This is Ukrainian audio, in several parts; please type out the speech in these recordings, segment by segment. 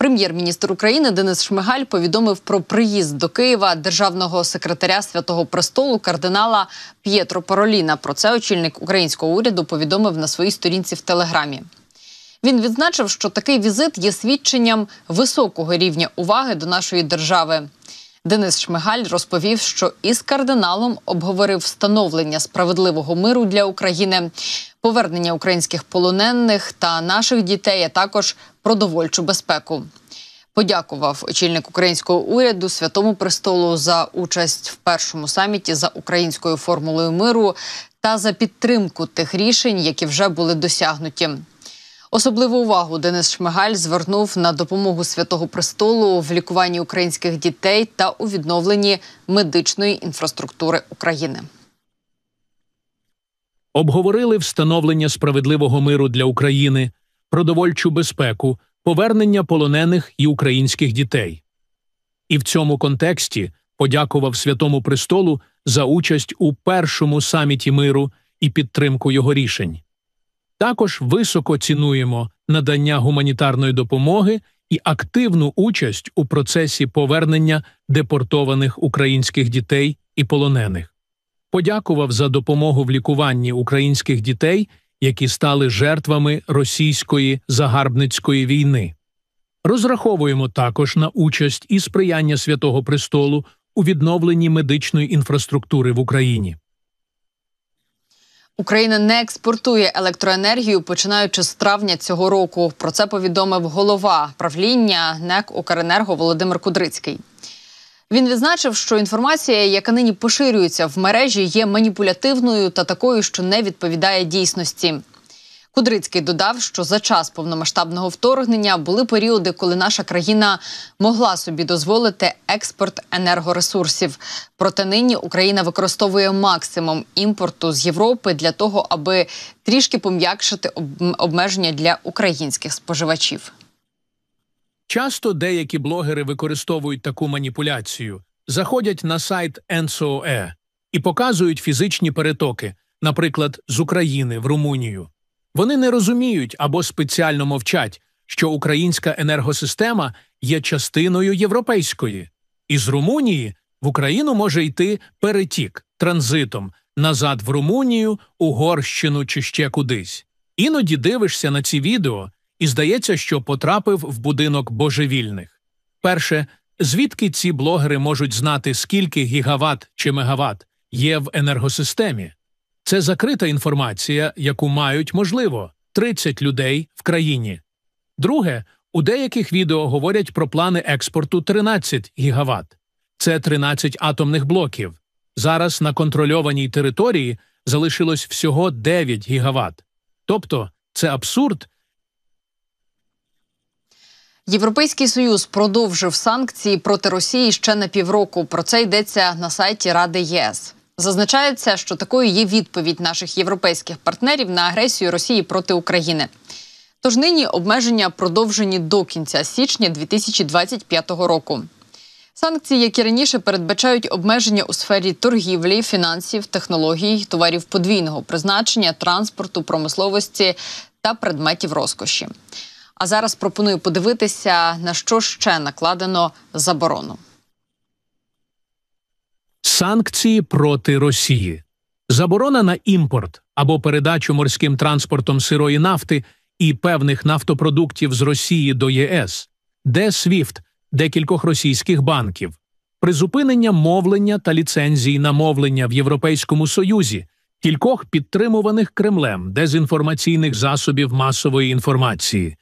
Прем'єр-міністр України Денис Шмигаль повідомив про приїзд до Києва державного секретаря Святого Престолу кардинала П'єтро Пароліна. Про це очільник українського уряду повідомив на своїй сторінці в Телеграмі. Він відзначив, що такий візит є свідченням високого рівня уваги до нашої держави. Денис Шмигаль розповів, що із кардиналом обговорив встановлення справедливого миру для України, повернення українських полонених та наших дітей, а також продовольчу безпеку. Подякував очільник українського уряду Святому Престолу за участь в першому саміті за українською формулою миру та за підтримку тих рішень, які вже були досягнуті. Особливу увагу Денис Шмигаль звернув на допомогу святого престолу в лікуванні українських дітей та у відновленні медичної інфраструктури України. Обговорили встановлення справедливого миру для України, продовольчу безпеку, повернення полонених і українських дітей. І в цьому контексті подякував Святому Престолу за участь у першому саміті миру і підтримку його рішень. Також високо цінуємо надання гуманітарної допомоги і активну участь у процесі повернення депортованих українських дітей і полонених. Подякував за допомогу в лікуванні українських дітей, які стали жертвами російської загарбницької війни. Розраховуємо також на участь і сприяння Святого Престолу у відновленні медичної інфраструктури в Україні. Україна не експортує електроенергію починаючи з травня цього року. Про це повідомив голова правління НЕК «Укренерго» Володимир Кудрицький. Він відзначив, що інформація, яка нині поширюється в мережі, є маніпулятивною та такою, що не відповідає дійсності. Кудрицький додав, що за час повномасштабного вторгнення були періоди, коли наша країна могла собі дозволити експорт енергоресурсів. Проте нині Україна використовує максимум імпорту з Європи для того, аби трішки пом'якшити обмеження для українських споживачів. Часто деякі блогери використовують таку маніпуляцію, заходять на сайт НСОЕ і показують фізичні перетоки, наприклад, з України в Румунію. Вони не розуміють або спеціально мовчать, що українська енергосистема є частиною європейської, Із Румунії в Україну може йти перетік транзитом назад в Румунію, Угорщину чи ще кудись. Іноді дивишся на ці відео і здається, що потрапив в будинок божевільних. Перше, звідки ці блогери можуть знати, скільки гігават чи мегават є в енергосистемі. Це закрита інформація, яку мають, можливо, 30 людей в країні. Друге, у деяких відео говорять про плани експорту 13 гігават. Це 13 атомних блоків. Зараз на контрольованій території залишилось всього 9 гігават. Тобто це абсурд. Європейський союз продовжив санкції проти Росії ще на півроку. Про це йдеться на сайті Ради ЄС. Зазначається, що такою є відповідь наших європейських партнерів на агресію Росії проти України. Тож нині обмеження продовжені до кінця січня 2025 року. Санкції, які раніше передбачають обмеження у сфері торгівлі, фінансів, технологій, товарів подвійного призначення, транспорту, промисловості та предметів розкоші. А зараз пропоную подивитися, на що ще накладено заборону санкції проти Росії, заборона на імпорт або передачу морським транспортом сирої нафти і певних нафтопродуктів з Росії до ЄС, де СВІФТ декількох російських банків, призупинення мовлення та ліцензій на мовлення в Європейському Союзі, кількох підтримуваних Кремлем дезінформаційних засобів масової інформації.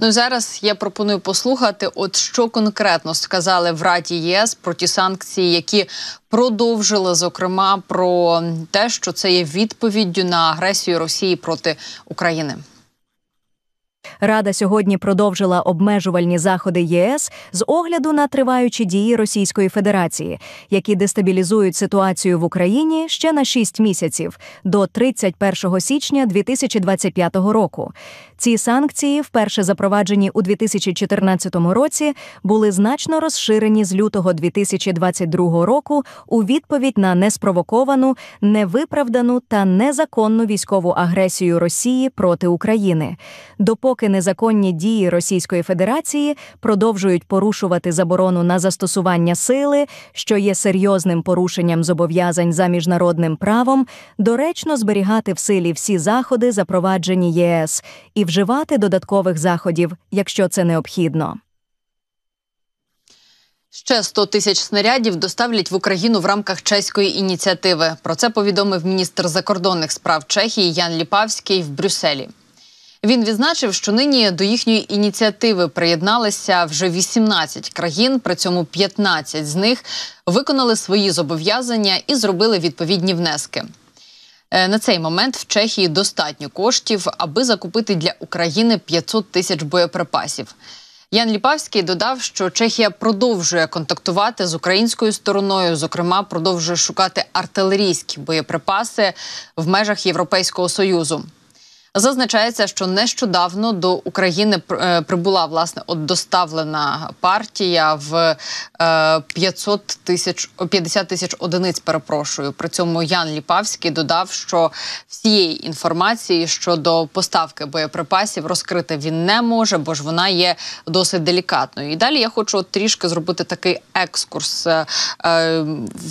Ну зараз я пропоную послухати, от що конкретно сказали в Раді ЄС про ті санкції, які продовжили, зокрема про те, що це є відповіддю на агресію Росії проти України. Рада сьогодні продовжила обмежувальні заходи ЄС з огляду на триваючі дії Російської Федерації, які дестабілізують ситуацію в Україні ще на 6 місяців до 31 січня 2025 року. Ці санкції, вперше запроваджені у 2014 році, були значно розширені з лютого 2022 року у відповідь на неспровоковану, невиправдану та незаконну військову агресію Росії проти України, допоки незаконні дії Російської Федерації продовжують порушувати заборону на застосування сили, що є серйозним порушенням зобов'язань за міжнародним правом, доречно зберігати в силі всі заходи, запроваджені ЄС і вже вживати додаткових заходів, якщо це необхідно. Ще 100 тисяч снарядів доставлять в Україну в рамках чеської ініціативи. Про це повідомив міністр закордонних справ Чехії Ян Ліпавський в Брюсселі. Він відзначив, що нині до їхньої ініціативи приєдналися вже 18 країн, при цьому 15 з них виконали свої зобов'язання і зробили відповідні внески. Е, на цей момент в Чехії достатньо коштів, аби закупити для України 500 тисяч боєприпасів. Ян Ліпавський додав, що Чехія продовжує контактувати з українською стороною, зокрема, продовжує шукати артилерійські боєприпаси в межах Європейського союзу. Зазначається, що нещодавно до України е, прибула власне от доставлена партія в 500 е, тисяч 50 тисяч одиниць. Перепрошую. При цьому Ян Ліпавський додав, що всієї інформації щодо поставки боєприпасів розкрити він не може, бо ж вона є досить делікатною. І далі я хочу трішки зробити такий екскурс е,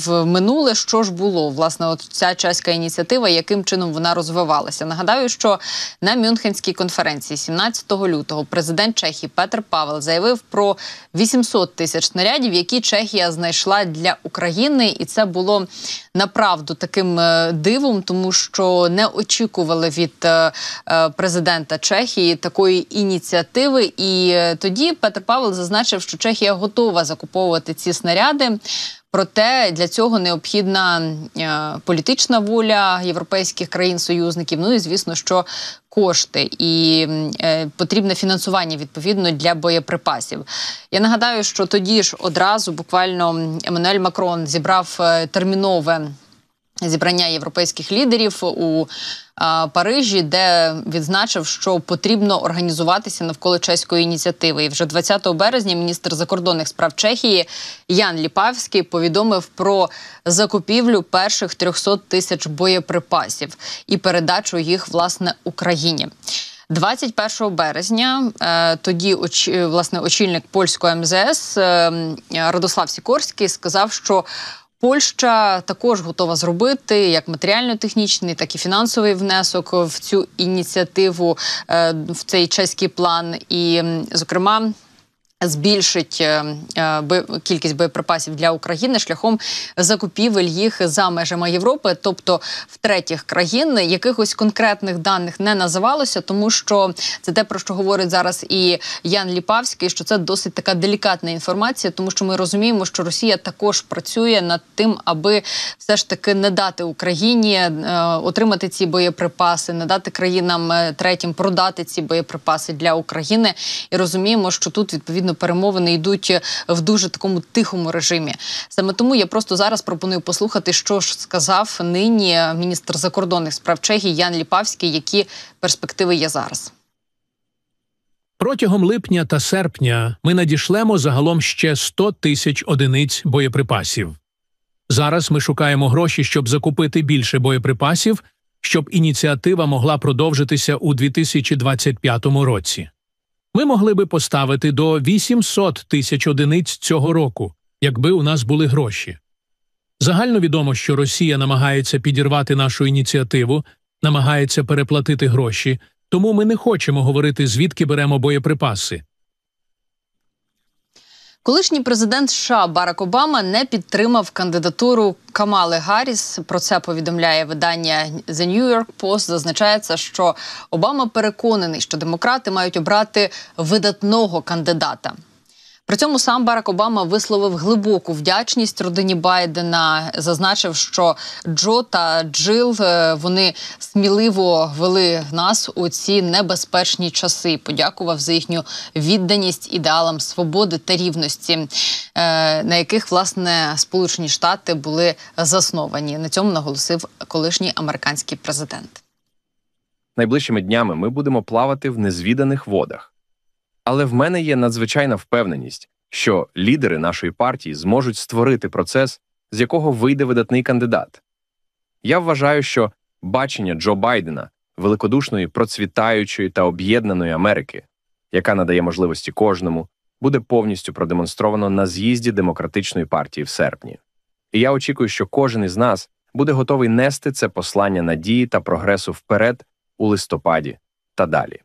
в минуле, що ж було власне, от ця чеська ініціатива, яким чином вона розвивалася. Нагадаю, що на Мюнхенській конференції 17 лютого. Президент Чехії Петр Павел заявив про 800 тисяч снарядів, які Чехія знайшла для України, і це було направду таким е, дивом, тому що не очікували від е, е, президента Чехії такої ініціативи. І тоді Петр Павел зазначив, що Чехія готова закуповувати ці снаряди. Проте для цього необхідна е, політична воля європейських країн-союзників. Ну і звісно, що кошти і е, потрібне фінансування відповідно для боєприпасів. Я нагадаю, що тоді ж одразу буквально Еммануель Макрон зібрав е, термінове зібрання європейських лідерів у Парижі, де відзначив, що потрібно організуватися навколо чеської ініціативи. І вже 20 березня міністр закордонних справ Чехії Ян Ліпавський повідомив про закупівлю перших 300 тисяч боєприпасів і передачу їх власне Україні. 21 березня е, тоді е, власне очільник польського МЗС ем ем, Радослав Сікорський сказав, що Польща також готова зробити як матеріально-технічний, так і фінансовий внесок в цю ініціативу е, в цей чеський план. І, зокрема збільшить е, е, кількість боєприпасів для України шляхом закупівель їх за межами Європи, тобто в третіх країн якихось конкретних даних не називалося, тому що це те про що говорить зараз і Ян Ліпавський, що це досить така делікатна інформація, тому що ми розуміємо, що Росія також працює над тим, аби все ж таки не дати Україні е, отримати ці боєприпаси, не дати країнам третім продати ці боєприпаси для України, і розуміємо, що тут відповідно звичайно, перемовини йдуть е, в дуже такому тихому режимі. Саме тому я просто зараз пропоную послухати, що ж сказав нині міністр закордонних справ Чехії Ян Ліпавський, які перспективи є зараз. Протягом липня та серпня ми надішлемо загалом ще 100 тисяч одиниць боєприпасів. Зараз ми шукаємо гроші, щоб закупити більше боєприпасів, щоб ініціатива могла продовжитися у 2025 році. Ми могли би поставити до 800 тисяч одиниць цього року, якби у нас були гроші. Загально відомо, що Росія намагається підірвати нашу ініціативу, намагається переплатити гроші, тому ми не хочемо говорити, звідки беремо боєприпаси. Колишній президент США Барак Обама не підтримав кандидатуру Камали Гарріс. Про це повідомляє видання The New York Post. Зазначається, що Обама переконаний, що демократи мають обрати видатного кандидата. При цьому сам Барак Обама висловив глибоку вдячність родині Байдена, зазначив, що Джо та Джил е, вони сміливо вели нас у ці небезпечні часи. Подякував за їхню відданість ідеалам свободи та рівності, е, на яких власне Сполучені Штати були засновані. На цьому наголосив колишній американський президент. Найближчими днями ми будемо плавати в незвіданих водах. Але в мене є надзвичайна впевненість, що лідери нашої партії зможуть створити процес, з якого вийде видатний кандидат. Я вважаю, що бачення Джо Байдена, великодушної, процвітаючої та об'єднаної Америки, яка надає можливості кожному, буде повністю продемонстровано на з'їзді демократичної партії в серпні. І я очікую, що кожен із нас буде готовий нести це послання надії та прогресу вперед у листопаді та далі.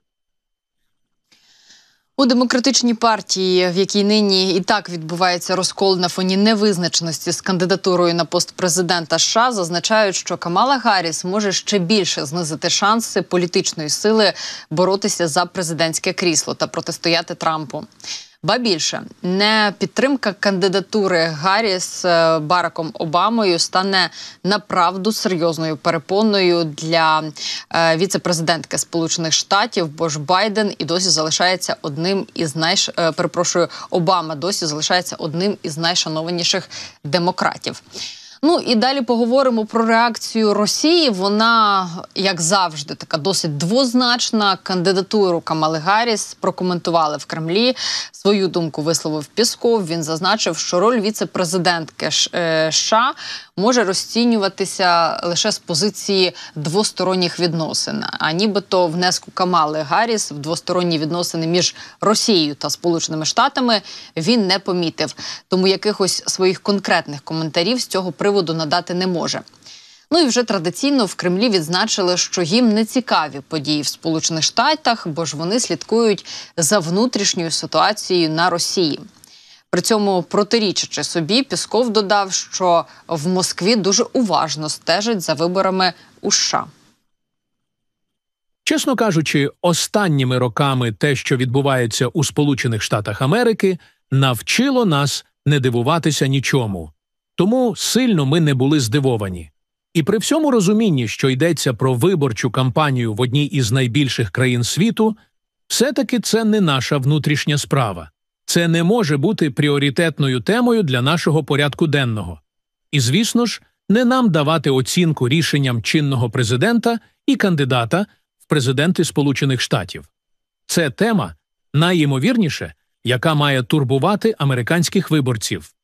У демократичній партії, в якій нині і так відбувається розкол на фоні невизначеності з кандидатурою на пост президента США, зазначають, що Камала Гарріс може ще більше знизити шанси політичної сили боротися за президентське крісло та протистояти Трампу. Ба більше не підтримка кандидатури Гаррі з е, Бараком Обамою стане направду серйозною перепоною для е, віцепрезидентки Сполучених Штатів, бо ж Байден і досі залишається одним із найш... Е, перепрошую Обама. Досі залишається одним із найшанованіших демократів. Ну і далі поговоримо про реакцію Росії. Вона, як завжди, така досить двозначна. Кандидатуру Камали Гарріс прокоментували в Кремлі. Свою думку висловив Пісков. Він зазначив, що роль віце-президентки е, США може розцінюватися лише з позиції двосторонніх відносин, а нібито внеску Камали Гарріс в двосторонні відносини між Росією та Сполученими Штатами він не помітив. Тому якихось своїх конкретних коментарів з цього приводу приводу надати не може. Ну і вже традиційно в Кремлі відзначили, що їм не цікаві події в Сполучених Штатах, бо ж вони слідкують за внутрішньою ситуацією на Росії. При цьому протирічачи собі, Пісков додав, що в Москві дуже уважно стежать за виборами у США. Чесно кажучи, останніми роками те, що відбувається у Сполучених Штатах Америки, навчило нас не дивуватися нічому. Тому сильно ми не були здивовані. І при всьому розумінні, що йдеться про виборчу кампанію в одній із найбільших країн світу, все-таки це не наша внутрішня справа, це не може бути пріоритетною темою для нашого порядку денного. І, звісно ж, не нам давати оцінку рішенням чинного президента і кандидата в президенти Сполучених Штатів. Це тема найімовірніше, яка має турбувати американських виборців.